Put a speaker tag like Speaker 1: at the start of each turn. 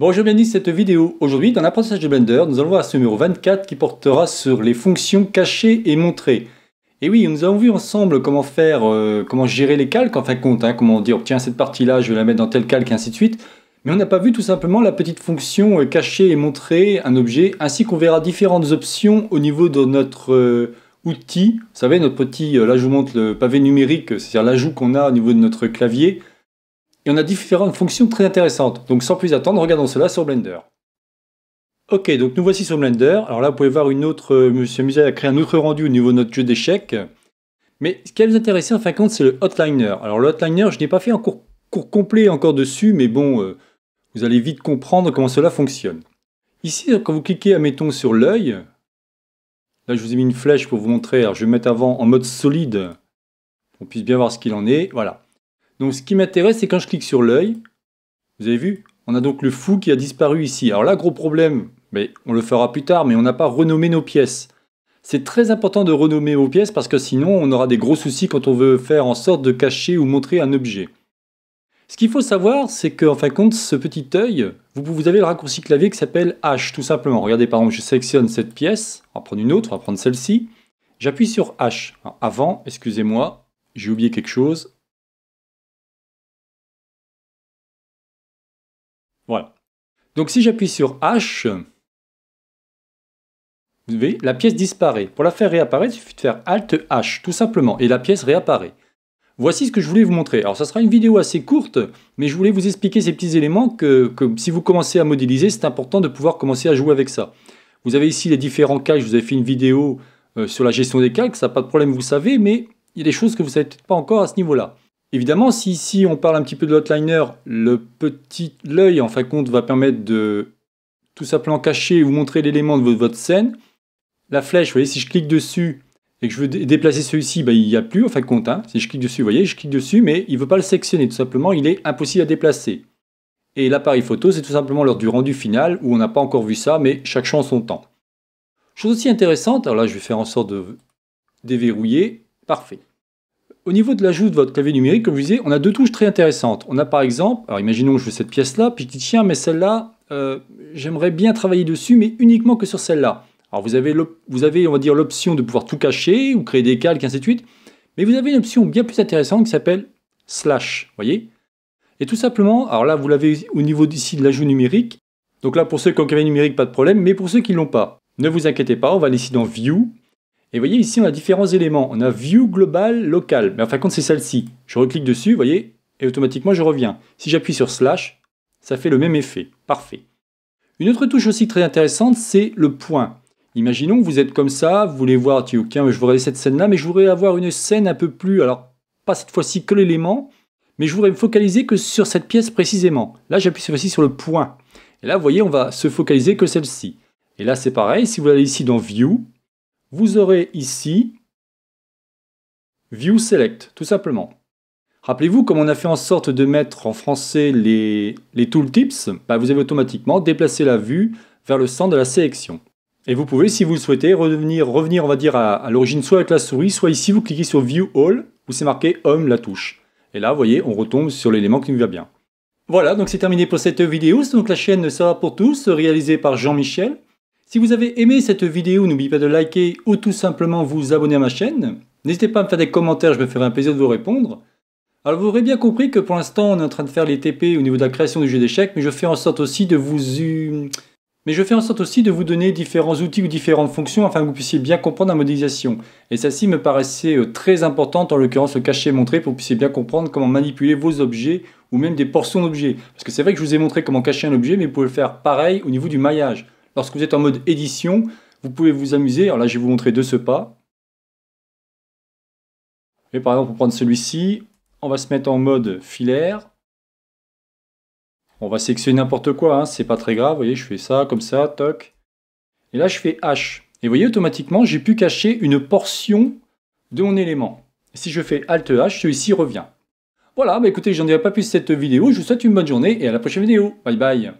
Speaker 1: Bonjour, bienvenue dans cette vidéo. Aujourd'hui, dans l'apprentissage de Blender, nous allons voir ce numéro 24 qui portera sur les fonctions cachées et montrées. Et oui, nous avons vu ensemble comment faire, euh, comment gérer les calques en fin de compte, hein, comment dire, tiens, cette partie-là, je vais la mettre dans tel calque, et ainsi de suite. Mais on n'a pas vu tout simplement la petite fonction euh, cachée cacher et montrer un objet, ainsi qu'on verra différentes options au niveau de notre euh, outil. Vous savez, notre petit, là je vous montre le pavé numérique, c'est-à-dire l'ajout qu'on a au niveau de notre clavier. Et on a différentes fonctions très intéressantes. Donc sans plus attendre, regardons cela sur Blender. Ok, donc nous voici sur Blender. Alors là, vous pouvez voir une autre... Je euh, me suis amusé à créer un autre rendu au niveau de notre jeu d'échecs. Mais ce qui va vous intéresser en fin de compte, c'est le Hotliner. Alors le Hotliner, je n'ai pas fait un cours, complet encore dessus, mais bon, euh, vous allez vite comprendre comment cela fonctionne. Ici, quand vous cliquez, admettons, sur l'œil, là je vous ai mis une flèche pour vous montrer, alors je vais mettre avant en mode solide, on puisse bien voir ce qu'il en est, voilà. Donc ce qui m'intéresse, c'est quand je clique sur l'œil, vous avez vu, on a donc le fou qui a disparu ici. Alors là, gros problème, mais on le fera plus tard, mais on n'a pas renommé nos pièces. C'est très important de renommer vos pièces parce que sinon on aura des gros soucis quand on veut faire en sorte de cacher ou montrer un objet. Ce qu'il faut savoir, c'est qu'en fin de compte, ce petit œil, vous, avez le raccourci clavier qui s'appelle H tout simplement. Regardez par exemple, je sélectionne cette pièce, on va prendre une autre, on va prendre celle-ci. J'appuie sur H. avant, excusez-moi, j'ai oublié quelque chose. Voilà. Donc si j'appuie sur H, la pièce disparaît. Pour la faire réapparaître, il suffit de faire Alt H, tout simplement, et la pièce réapparaît. Voici ce que je voulais vous montrer. Alors, ça sera une vidéo assez courte, mais je voulais vous expliquer ces petits éléments que, si vous commencez à modéliser, c'est important de pouvoir commencer à jouer avec ça. Vous avez ici les différents calques, je vous avais fait une vidéo euh, sur la gestion des calques, ça n'a pas de problème, vous savez, mais il y a des choses que vous ne savez peut-être pas encore à ce niveau-là. Évidemment, si ici on parle un petit peu de l'outliner, le petit l'œil en fin de compte va permettre de tout simplement cacher et vous montrer l'élément de votre scène. La flèche, vous voyez, si je clique dessus et que je veux déplacer celui-ci, bah, il n'y a plus en fin de compte. Hein. Si je clique dessus, vous voyez, je clique dessus, mais il ne veut pas le sectionner, tout simplement, il est impossible à déplacer. Et l'appareil photo, c'est tout simplement lors du rendu final où on n'a pas encore vu ça, mais chaque champ son temps. Chose aussi intéressante, alors là je vais faire en sorte de déverrouiller, parfait. Au niveau de l'ajout de votre clavier numérique, comme je vous disais, on a deux touches très intéressantes. On a par exemple, alors imaginons que je veux cette pièce-là, puis je dis tiens, mais celle-là, euh, j'aimerais bien travailler dessus, mais uniquement que sur celle-là. Alors vous avez, on va dire, l'option de pouvoir tout cacher ou créer des calques, ainsi de suite. Mais vous avez une option bien plus intéressante qui s'appelle slash, voyez Et tout simplement, alors là, vous l'avez au niveau d'ici de l'ajout numérique. Donc là, pour ceux qui ont un clavier numérique, pas de problème, mais pour ceux qui ne l'ont pas, ne vous inquiétez pas, on va aller ici dans View, et vous voyez ici, on a différents éléments. On a View Global Local, mais en fin de compte, c'est celle-ci. Je reclique dessus, vous voyez, et automatiquement, je reviens. Si j'appuie sur Slash, ça fait le même effet. Parfait. Une autre touche aussi très intéressante, c'est le point. Imaginons que vous êtes comme ça, vous voulez voir, tiens, ok, je voudrais cette scène-là, mais je voudrais avoir une scène un peu plus, alors pas cette fois-ci que l'élément, mais je voudrais me focaliser que sur cette pièce précisément. Là, j'appuie cette fois-ci sur le point. Et là, vous voyez, on va se focaliser que celle-ci. Et là, c'est pareil, si vous allez ici dans View, vous aurez ici View Select, tout simplement. Rappelez-vous, comme on a fait en sorte de mettre en français les, tooltips, bah, vous avez automatiquement déplacé la vue vers le centre de la sélection. Et vous pouvez, si vous le souhaitez, revenir, revenir on va dire, à, l'origine soit avec la souris, soit ici, vous cliquez sur View All, où c'est marqué Home, la touche. Et là, vous voyez, on retombe sur l'élément qui nous va bien. Voilà, donc c'est terminé pour cette vidéo. Donc la chaîne Sera pour tous, réalisée par Jean-Michel. Si vous avez aimé cette vidéo, n'oubliez pas de liker ou tout simplement vous abonner à ma chaîne. N'hésitez pas à me faire des commentaires, je me ferai un plaisir de vous répondre. Alors vous aurez bien compris que pour l'instant on est en train de faire les TP au niveau de la création du jeu d'échecs, mais je fais en sorte aussi de vous... Mais je fais en sorte aussi de vous donner différents outils ou différentes fonctions afin que vous puissiez bien comprendre la modélisation. Et celle-ci me paraissait euh, très importante, en l'occurrence le cachet montrer pour que vous puissiez bien comprendre comment manipuler vos objets ou même des portions d'objets. Parce que c'est vrai que je vous ai montré comment cacher un objet, mais vous pouvez le faire pareil au niveau du maillage. Lorsque vous êtes en mode édition, vous pouvez vous amuser. Alors là, je vais vous montrer de ce pas. Et par exemple, pour prendre celui-ci, on va se mettre en mode filaire. On va sélectionner n'importe quoi, hein. c'est pas très grave. Vous voyez, je fais ça, comme ça, toc. Et là, je fais H. Et vous voyez, automatiquement, j'ai pu cacher une portion de mon élément. si je fais Alt H, celui-ci revient. Voilà, écoutez, bah, écoutez, j'en dirai pas plus cette vidéo. Je vous souhaite une bonne journée et à la prochaine vidéo. Bye bye.